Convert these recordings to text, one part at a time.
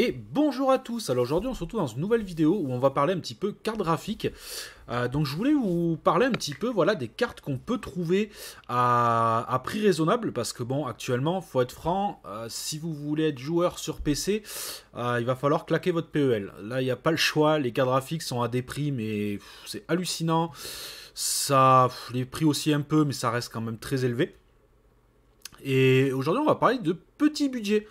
Et bonjour à tous, alors aujourd'hui on se retrouve dans une nouvelle vidéo où on va parler un petit peu cartes graphiques. Euh, donc je voulais vous parler un petit peu voilà, des cartes qu'on peut trouver à, prix raisonnable parce que bon actuellement faut être franc, euh, si vous voulez être joueur sur PC, euh, il va falloir claquer votre PEL. Là il n'y a pas le choix, les cartes graphiques sont à des prix mais c'est hallucinant. Ça, les prix aussi un peu mais ça reste quand même très élevé. Et aujourd'hui, on va parler de petits budgets.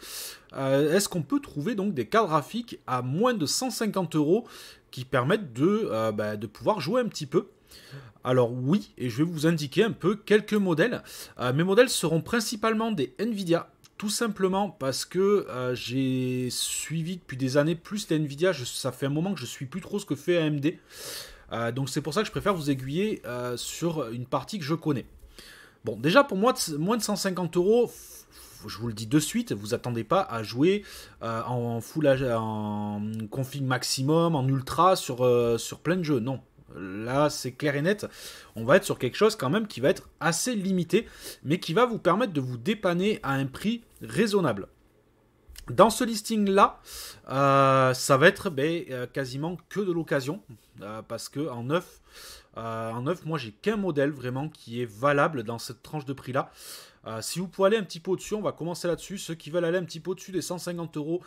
Euh, est-ce qu'on peut trouver donc des cartes graphiques à moins de 150 euros qui permettent de, euh, bah, de pouvoir jouer un petit peu alors oui, et je vais vous indiquer un peu quelques modèles. Euh, mes modèles seront principalement des Nvidia, tout simplement parce que j'ai suivi depuis des années plus les Nvidia. ça fait un moment que je suis plus trop ce que fait AMD. donc c'est pour ça que je préfère vous aiguiller sur une partie que je connais. Bon, déjà pour moi, moins de 150 euros, je vous le dis de suite, vous attendez pas à jouer euh, en, full en config maximum, en ultra sur, euh, sur plein de jeux. Non. Là, c'est clair et net. On va être sur quelque chose quand même qui va être assez limité, mais qui va vous permettre de vous dépanner à un prix raisonnable. Dans ce listing-là, euh, ça va être ben, euh, quasiment que de l'occasion, euh, parce que en neuf, en neuf, moi j'ai qu'un modèle vraiment qui est valable dans cette tranche de prix-là. si vous pouvez aller un petit peu au-dessus, on va commencer là-dessus. Ceux qui veulent aller un petit peu au-dessus des 150 euros,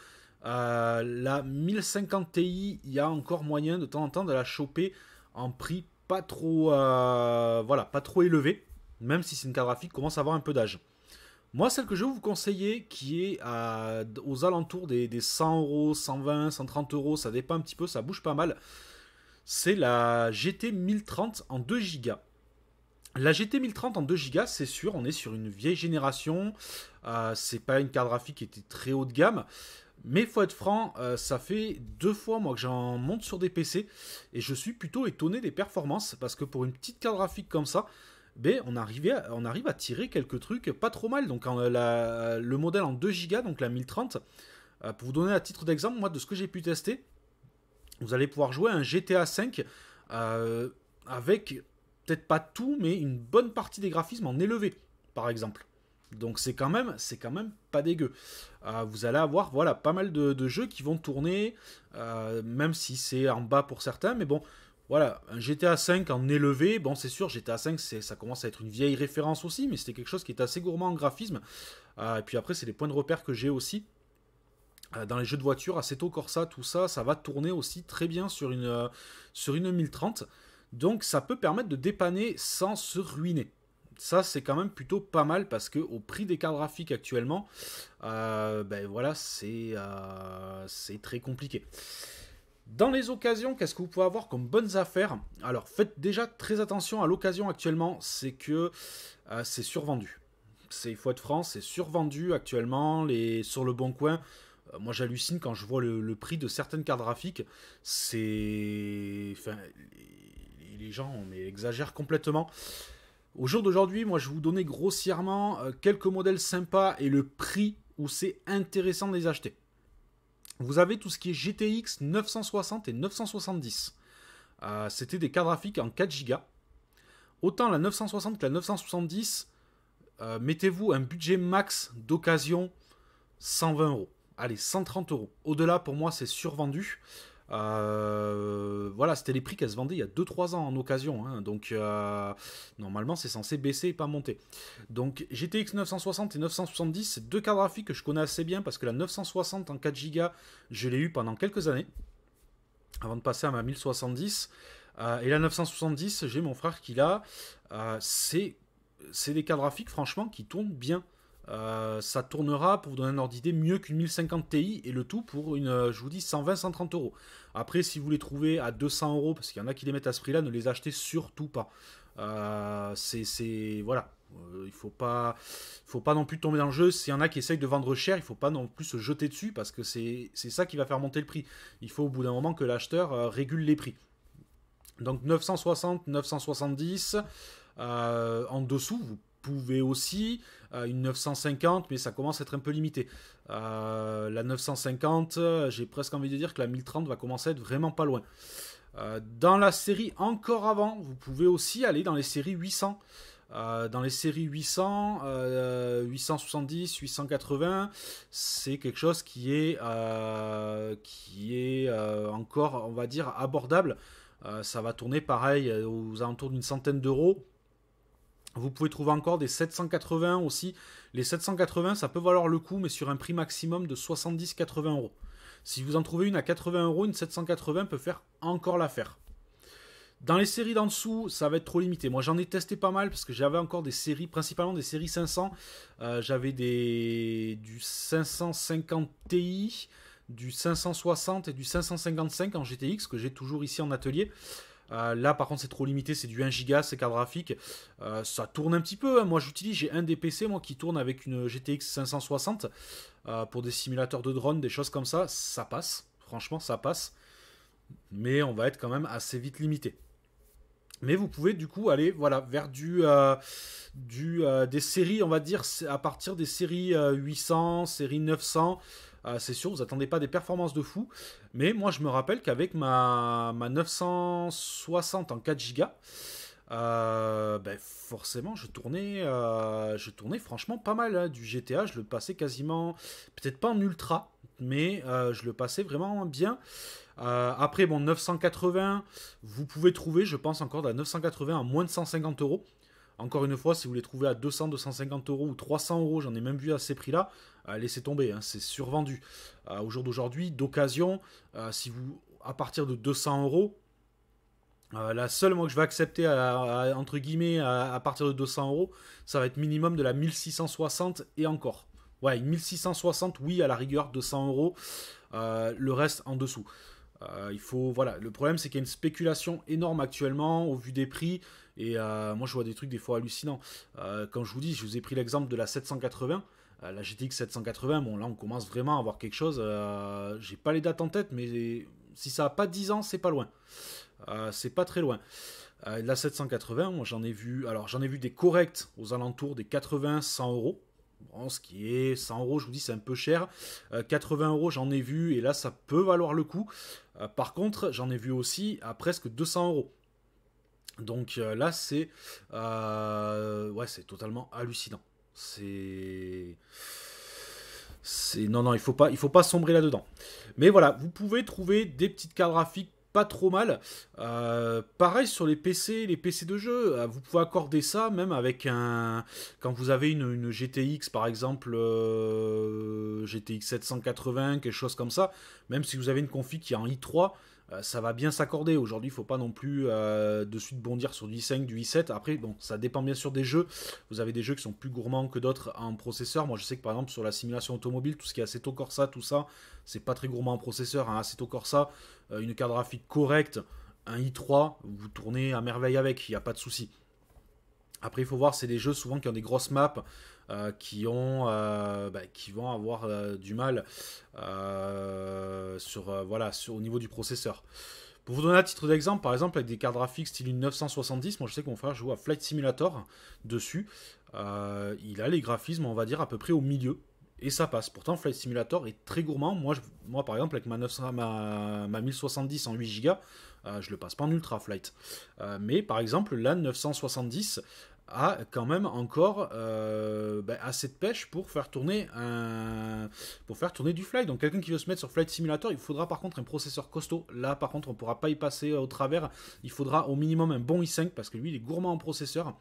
la 1050 Ti, il y a encore moyen de temps en temps de la choper en prix pas trop, voilà, pas trop élevé, même si c'est une carte graphique commence à avoir un peu d'âge. Moi, celle que je vais vous conseiller, qui est aux alentours des, 100 euros, 120, 130 euros, ça dépend un petit peu, ça bouge pas mal, c'est la GT 1030 en 2 Go. La GT 1030 en 2 Go, c'est sûr, on est sur une vieille génération, euh, c'est pas une carte graphique qui était très haut de gamme, mais faut être franc, euh, ça fait deux fois moi que j'en monte sur des PC et je suis plutôt étonné des performances parce que pour une petite carte graphique comme ça, on, on arrive à tirer quelques trucs pas trop mal. Donc le modèle en 2 Go, donc la 1030, euh, pour vous donner à titre d'exemple, moi de ce que j'ai pu tester, vous allez pouvoir jouer un GTA V euh, avec peut-être pas tout, mais une bonne partie des graphismes en élevé, par exemple. Donc c'est quand même, c'est quand même pas dégueu. Euh, vous allez avoir voilà pas mal de, jeux qui vont tourner, même si c'est en bas pour certains, mais bon, voilà, un GTA V en élevé, bon c'est sûr, GTA V ça commence à être une vieille référence aussi, mais c'était quelque chose qui est assez gourmand en graphisme. Euh, et puis après, c'est les points de repère que j'ai aussi. Euh, dans les jeux de voiture, tôt Corsa, tout ça, ça va tourner aussi très bien sur une, euh, sur une 1030. Donc ça peut permettre de dépanner sans se ruiner ça c'est quand même plutôt pas mal parce que au prix des cartes graphiques actuellement, ben voilà, c'est très compliqué. Dans les occasions, qu'est-ce que vous pouvez avoir comme bonnes affaires Alors faites déjà très attention à l'occasion actuellement, c'est que euh, c'est survendu. C'est, il de France, franc, c'est survendu actuellement, sur le bon coin. Euh, moi j'hallucine quand je vois le, prix de certaines cartes graphiques. C'est. Enfin, les, gens exagèrent complètement. Au jour d'aujourd'hui, moi je vais vous donner grossièrement euh, quelques modèles sympas et le prix où c'est intéressant de les acheter vous avez tout ce qui est GTX 960 et 970. Euh, c'était des cartes graphiques en 4 Go. Autant la 960 que la 970, euh, mettez-vous un budget max d'occasion 120 euros. Allez, 130 euros. Au-delà, pour moi, c'est survendu. Euh, voilà, c'était les prix qu'elle se vendait il y a 2-3 ans en occasion. Hein. donc euh, normalement, c'est censé baisser et pas monter. Donc GTX 960 et 970, c'est deux cartes graphiques que je connais assez bien parce que la 960 en 4 Go, je l'ai eu pendant quelques années avant de passer à ma 1070. Euh, et la 970, j'ai mon frère qui l'a. c'est des cartes graphiques, franchement, qui tournent bien. Euh, ça tournera, pour vous donner un ordre d'idée, mieux qu'une 1050 Ti, et le tout pour une, euh, je vous dis, 120-130 euros. Après, si vous les trouvez à 200 euros, parce qu'il y en a qui les mettent à ce prix-là, ne les achetez surtout pas. Euh, c'est, voilà, il faut pas, faut pas non plus tomber dans le jeu. S'il y en a qui essayent de vendre cher, il faut pas non plus se jeter dessus, parce que c'est ça qui va faire monter le prix. Il faut au bout d'un moment que l'acheteur régule les prix. Donc 960, 970, en dessous, vous pouvez aussi une 950, mais ça commence à être un peu limité. Euh, la 950, j'ai presque envie de dire que la 1030 va commencer à être vraiment pas loin. Euh, dans la série encore avant, vous pouvez aussi aller dans les séries 800. Euh, dans les séries 800, 870, 880, c'est quelque chose qui est, qui est encore, on va dire, abordable. ça va tourner pareil aux alentours d'une centaine d'euros. Vous pouvez trouver encore des 780 aussi. Les 780, ça peut valoir le coup, mais sur un prix maximum de 70-80 euros. Si vous en trouvez une à 80 euros, une 780 peut faire encore l'affaire. Dans les séries d'en dessous, ça va être trop limité. Moi, j'en ai testé pas mal parce que j'avais encore des séries, principalement des séries 500. Euh, j'avais des du 550 Ti, du 560 et du 555 en GTX que j'ai toujours ici en atelier. Euh, là, par contre, c'est trop limité, c'est du 1 Go, c'est carte graphique. Euh, ça tourne un petit peu. Hein. Moi, j'utilise, j'ai un des PC moi, qui tourne avec une GTX 560 euh, pour des simulateurs de drones, des choses comme ça. Ça passe, franchement, ça passe. Mais on va être quand même assez vite limité. Mais vous pouvez du coup aller voilà, vers du, du des séries, on va dire, à partir des séries 800, séries 900. Ah, c'est sûr, vous attendez pas des performances de fou. Mais moi, je me rappelle qu'avec ma, ma 960 en 4 Go, euh, ben, forcément, je tournais, euh, je tournais franchement pas mal hein. du GTA. Je le passais quasiment, peut-être pas en ultra, mais euh, je le passais vraiment bien. après, bon, 980, vous pouvez trouver, je pense, encore de la 980 à moins de 150 euros. Encore une fois, si vous les trouvez à 200, 250 euros ou 300 euros, j'en ai même vu à ces prix-là. Laisser tomber, hein, c'est survendu. Euh, au jour d'aujourd'hui, d'occasion, euh, si vous, à partir de 200 euros, euh, la seule moi que je vais accepter à, entre guillemets à, partir de 200 euros, ça va être minimum de la 1660 et encore. Ouais, 1660, oui, à la rigueur, 200 euros. Le reste en dessous. il faut, voilà, le problème c'est qu'il y a une spéculation énorme actuellement au vu des prix. Et moi je vois des trucs des fois hallucinants. quand je vous dis, je vous ai pris l'exemple de la 780. Euh, la GTX 780, bon là on commence vraiment à avoir quelque chose. Euh, j'ai pas les dates en tête, mais si ça a pas 10 ans, c'est pas loin. Euh, c'est pas très loin. la 780, moi j'en ai vu, alors j'en ai vu des corrects aux alentours des 80-100 euros. Bon, ce qui est 100 euros, je vous dis, c'est un peu cher. 80 euros, j'en ai vu, et là, ça peut valoir le coup. par contre, j'en ai vu aussi à presque 200 euros. Donc là, c'est ouais, totalement hallucinant. C'est c'est non non il faut pas il faut pas sombrer là dedans mais voilà vous pouvez trouver des petites cartes graphiques pas trop mal euh, pareil sur les PC les PC de jeu euh, vous pouvez accorder ça même avec un quand vous avez une, GTX par exemple euh, GTX 780 quelque chose comme ça même si vous avez une config qui est en i3 euh, ça va bien s'accorder. Aujourd'hui, il ne faut pas non plus euh, de suite bondir sur du i5, du i7. Après, bon, ça dépend bien sûr des jeux. Vous avez des jeux qui sont plus gourmands que d'autres en processeur. Moi, je sais que par exemple, sur la simulation automobile, tout ce qui est Assetto Corsa, tout ça, c'est pas très gourmand en processeur. Un hein. Assetto Corsa, euh, une carte graphique correcte, un i3, vous tournez à merveille avec, il n'y a pas de souci. Après, il faut voir, c'est des jeux souvent qui ont des grosses maps. Euh, qui, ont, euh, bah, qui vont avoir euh, du mal sur, voilà, au niveau du processeur. Pour vous donner un titre d'exemple, par exemple, avec des cartes graphiques style 970, moi je sais que mon frère joue à Flight Simulator dessus. il a les graphismes, on va dire, à peu près au milieu. Et ça passe. Pourtant, Flight Simulator est très gourmand. Moi, moi par exemple, avec ma, 1070 en 8 Go, je je le passe pas en ultra flight. mais par exemple, la 970, a quand même encore euh, ben, assez de pêche pour faire tourner un, pour faire tourner du flight Donc quelqu'un qui veut se mettre sur Flight Simulator, il faudra par contre un processeur costaud. Là par contre on pourra pas y passer euh, au travers. Il faudra au minimum un bon i5 parce que lui il est gourmand en processeur.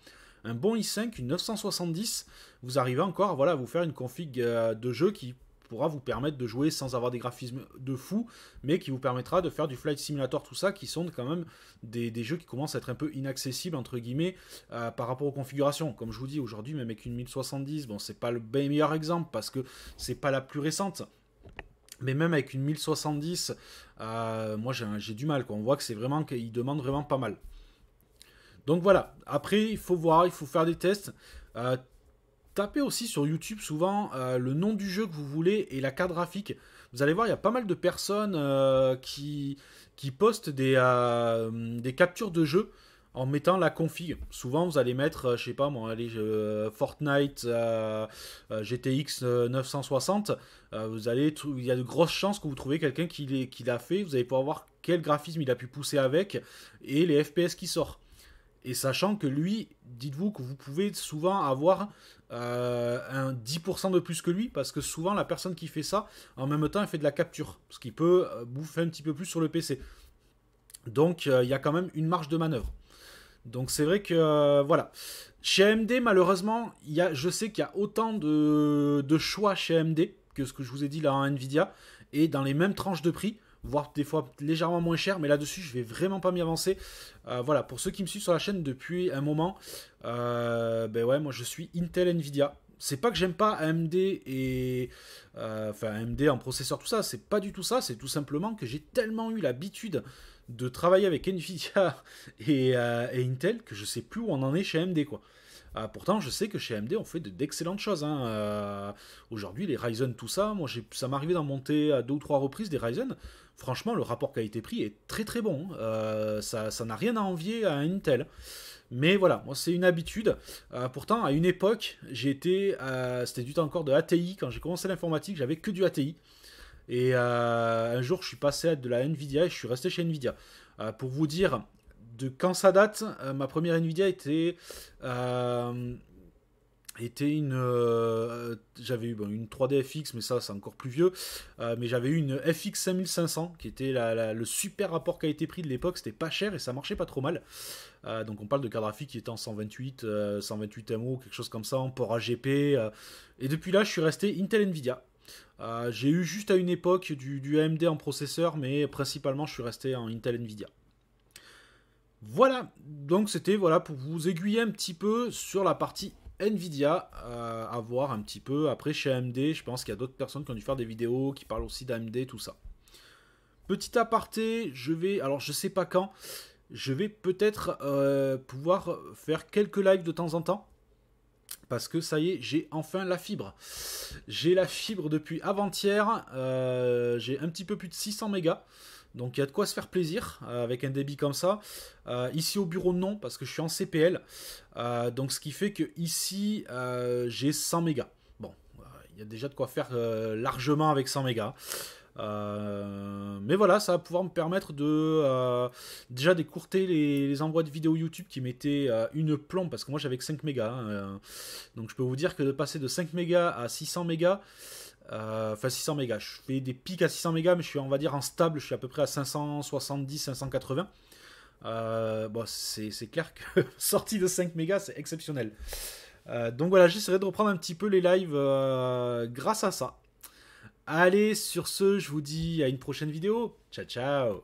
Un bon i5, une 970, vous arrivez encore voilà, à vous faire une config euh, de jeu qui pourra vous permettre de jouer sans avoir des graphismes de fou, mais qui vous permettra de faire du Flight Simulator, tout ça, qui sont quand même des, jeux qui commencent à être un peu inaccessibles, entre guillemets, euh, par rapport aux configurations. Comme je vous dis, aujourd'hui, même avec une 1070, bon, c'est pas le meilleur exemple, parce que c'est pas la plus récente, mais même avec une 1070, euh, moi j'ai du mal. Quoi. On voit que c'est vraiment qu'il demande vraiment pas mal. Donc voilà. Après, il faut voir, il faut faire des tests. Euh, tapez aussi sur YouTube souvent euh, le nom du jeu que vous voulez et la carte graphique. Vous allez voir, il y a pas mal de personnes euh, qui, qui postent des, euh, des captures de jeu en mettant la config. Souvent, vous allez mettre, je sais pas moi, allez, Fortnite GTX 960. vous allez, il y a de grosses chances que vous trouviez quelqu'un qui l'a fait. Vous allez pouvoir voir quel graphisme il a pu pousser avec et les FPS qui sortent. Et sachant que lui, dites-vous que vous pouvez souvent avoir euh, un 10% de plus que lui, parce que souvent la personne qui fait ça, en même temps, elle fait de la capture, ce qui peut euh, bouffer un petit peu plus sur le PC. Donc euh, il y a quand même une marge de manœuvre. Donc c'est vrai que voilà. Chez AMD, malheureusement, y a, je sais qu'il y a autant de, de, choix chez AMD que ce que je vous ai dit là en Nvidia, et dans les mêmes tranches de prix voire des fois légèrement moins cher, mais là-dessus, je vais vraiment pas m'y avancer. Euh, voilà, pour ceux qui me suivent sur la chaîne depuis un moment, euh, ben ouais, moi je suis Intel Nvidia. C'est pas que j'aime pas AMD et euh, enfin AMD en processeur tout ça, c'est pas du tout ça, c'est tout simplement que j'ai tellement eu l'habitude de travailler avec Nvidia et, et, Intel que je sais plus où on en est chez AMD quoi. Euh, pourtant, je sais que chez AMD, on fait d'excellentes choses. Hein. Euh, aujourd'hui, les Ryzen, tout ça, moi, ça m'arrivait d'en monter à deux ou trois reprises des Ryzen. Franchement, le rapport qualité-prix est très très bon. Hein. Euh, ça n'a rien à envier à Intel. Mais voilà, moi c'est une habitude. pourtant, à une époque, j'étais, c'était du temps encore de ATI. Quand j'ai commencé l'informatique, j'avais que du ATI. Et un jour, je suis passé à de la Nvidia et je suis resté chez Nvidia. pour vous dire, de quand ça date, euh, ma première Nvidia était euh, était une euh, j'avais eu une 3DFX mais ça c'est encore plus vieux mais j'avais eu une FX 5500 qui était le super rapport été pris de l'époque c'était pas cher et ça marchait pas trop mal donc on parle de carte graphique qui était en 128 128 MO quelque chose comme ça en port AGP et depuis là je suis resté Intel Nvidia j'ai eu juste à une époque du AMD en processeur mais principalement je suis resté en Intel Nvidia voilà, donc c'était voilà pour vous aiguiller un petit peu sur la partie Nvidia, euh, à voir un petit peu. Après chez AMD, je pense qu'il y a d'autres personnes qui ont dû faire des vidéos, qui parlent aussi d'AMD, tout ça. Petit aparté, je vais, alors je sais pas quand, je vais peut-être euh, pouvoir faire quelques lives de temps en temps parce que ça y est, j'ai enfin la fibre. J'ai la fibre depuis avant-hier, euh, j'ai un petit peu plus de 600 mégas. Donc il y a de quoi se faire plaisir euh, avec un débit comme ça. Euh, ici au bureau non parce que je suis en CPL. donc ce qui fait que ici j'ai 100 mégas. Bon, il y a déjà de quoi faire largement avec 100 mégas. Euh, mais voilà, ça va pouvoir me permettre de euh, déjà d'écourter les, envois de vidéos YouTube qui mettaient euh, une plombe parce que moi j'avais que 5 mégas. Hein, donc je peux vous dire que de passer de 5 mégas à 600 mégas, enfin 600 mégas, je fais des pics à 600 mégas, mais je suis on va dire en stable, je suis à peu près à 570, 580. bon, c'est clair que sortie de 5 mégas, c'est exceptionnel. donc voilà, j'essaierai de reprendre un petit peu les lives grâce à ça. Allez, sur ce, je vous dis à une prochaine vidéo. Ciao, ciao